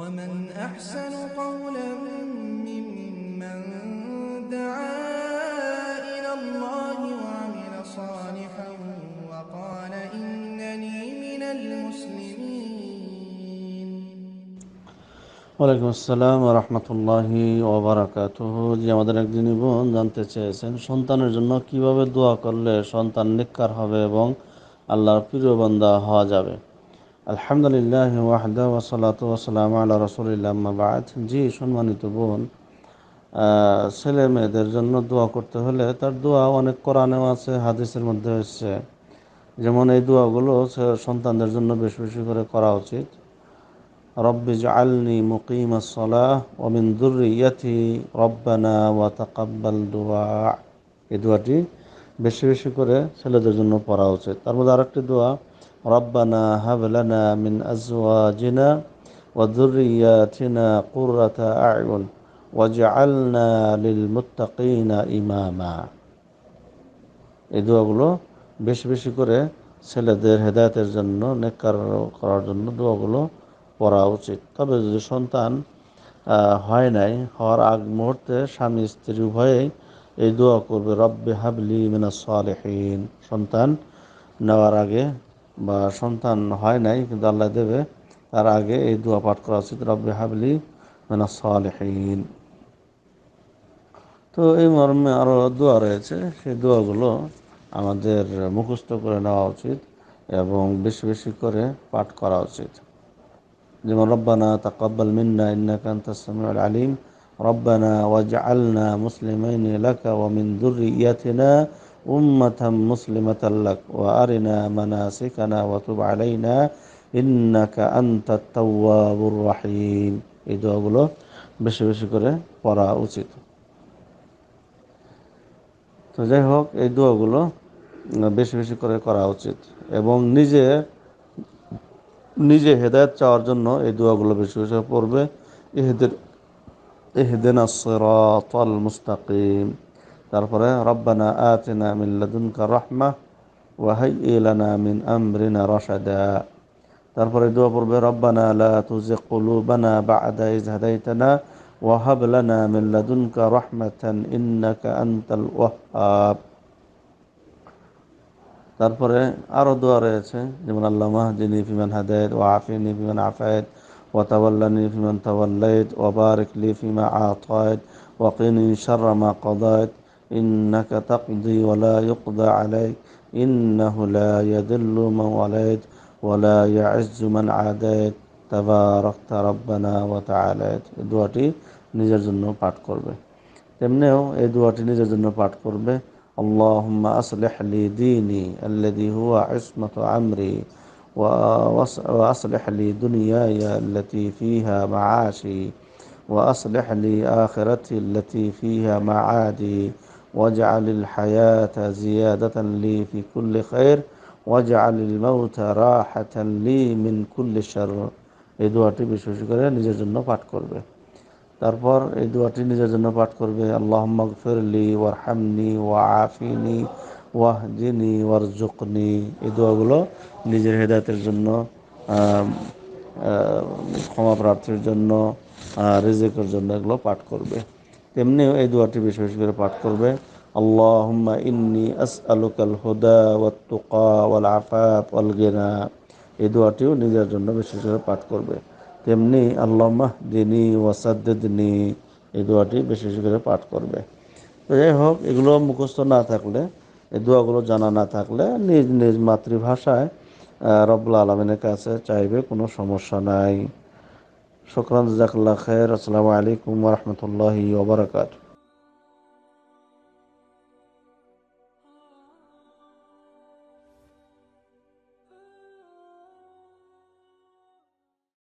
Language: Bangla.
ومن أحسن قولا ممن دعا إلى الله وعمل صالحا وقال إنني من المسلمين ওয়ালাইকুম আসসালাম রহমতুল্লাহি ওবরাকাত যে আমাদের একজন বোন জানতে চেয়েছেন সন্তানের জন্য কিভাবে দোয়া করলে সন্তান নিকার হবে এবং আল্লাহর প্রিয় বান্দা হওয়া যাবে আলহামদুলিল্লাহ ওয়াহদা ওসলাত ওসালাম আল্লাহ রসুলিল্লাহ মাবাদ জি সম্মানিত বোন ছেলে মেয়েদের জন্য দোয়া করতে হলে তার দোয়া অনেক কোরআনেও আছে হাদিসের মধ্যে এসছে যেমন এই দোয়াগুলো সন্তানদের জন্য বেশি বেশি করে করা উচিত রব্বিজ আলনি মুকিম আসলাহ ওমিন দুর্রিয়াথি রব্বানা ওয়া তাকাব্বাল দোয়া এই দোয়াটি বেশি বেশি করে ছেলেদের জন্য পড়া উচিত তার মধ্যে আরেকটি দোয়া ربنا هب لنا من أزواجنا وذرياتنا قرة أعين وجعلنا للمتقين إماما এই দোয়াগুলো বেশি বেশি করে ছেলেদের হেদায়তের জন্য নেককার করার জন্য দোয়াগুলো পড়া উচিত তবে যদি সন্তান হয় নাই হওয়ার আগ মুহূর্তে স্বামী স্ত্রী উভয়েই এই দোয়া করবে রব্বে হাবলি মিনা সালেহীন সন্তান নেওয়ার আগে বা সন্তান হয় নাই কিন্তু আল্লাহ দেবে তার আগে এই দোয়া পাঠ করা উচিত রব্বে হাবলি মেনাসলেহীন তো এই মর্মে আরও দোয়া রয়েছে সেই দোয়াগুলো আমাদের মুখস্থ করে নেওয়া উচিত এবং বেশি বেশি করে পাঠ করা উচিত যেমন রব্বানা তা কব্বাল মিন্না ইন্না সামিউল আলিম রব্বানা ওয়াজআলনা মুসলিমাইন লাকা ওয়া মিন দুররিয়াতিনা উম্মাতাম মুসলিমাতাল্লাক ওয়া আরিনা মানাসিকানা ওয়া তুব আলাইনা ইন্নাকা আনতাত তাওয়াবুর রাহিম এই দোয়াগুলো বেশি বেশি করে পড়া উচিত তো যাই হোক এই দোয়াগুলো বেশি বেশি করে করা উচিত এবং নিজে নিজে হেদায়ত চাওয়ার জন্য এই দোয়াগুলো বেশি বেশি পড়বে এহেদের এহেদেন আসরাত মুস্তাকিম তারপরে রব্বানা আতিনা মিন লাদুনকা মিল্লাদুনকা ওয়া ওয়াহাই লানা মিন আমরিনা রাশাদা তারপরে দোয়া পড়বে রব্বানা লা তুযিগ কুলুবানা বা'দা ইয হাদাইতানা ওয়া হাব লানা মিন লাদুনকা রাহমাতান ইন্নাকা আনতাল ওয়াহ্হাব তারপরে আরো দোয়া রয়েছে যেমন আল্লাহ মাহদিনী ফিমান হাদায়ত ওয়া আফিনী ফিমান আফায়ত ওয়া তাওয়াল্লানি ফিমান তাওয়াল্লাইত ওয়া বারিক লি ফিমা আতায়ত ওয়া কিনি শাররা মা কাদায়ত إنك تقضي ولا يقضى عليك إنه لا يذل من وليت ولا يعز من عاديت তাবারক ربنا وتعاليت তাআলা এই দোয়াটি নিজের জন্য تمنے ہو اے دواتي نجر جنو پاٹ পাঠ اللهم اصلح لي ديني الذي هو عصمة عمري واصلح لي دنياي التي فيها معاشي واصلح لي اخرتي التي فيها معادي واجعل الحياة زيادة لي في كل خير واجعل الموت راحة لي من كل شر এই দোয়াটি বিশেষ করে নিজের জন্য পাঠ করবে তারপর এই দোয়াটি নিজের জন্য পাঠ করবে আল্লাহ মগফিরলি ওয়ারহামনি ওয়া আফিনি ওয়াহদিনি ওয়ারজুকনি এই দোয়াগুলো নিজের হেদায়তের জন্য ক্ষমা প্রাপ্তির জন্য রিজেকের জন্য এগুলো পাঠ করবে তেমনি এই দোয়াটি বেশি বেশি করে পাঠ করবে اللهم إني أسألك الهدى والتقى والعفاف والغنى এই দোয়াটিও নিজের জন্য বিশেষ করে পাঠ করবে তেমনি আল্লাহ দিনী ওয়াসাদ্দিনী এই দোয়াটি বিশেষ করে পাঠ করবে তো যাই হোক এগুলো মুখস্থ না থাকলে এই দোয়াগুলো জানা না থাকলে নিজ নিজ মাতৃভাষায় রব্লা আলমিনের কাছে চাইবে কোনো সমস্যা নাই شكرا جزاك الله خير السلام عليكم ورحمة الله وبركاته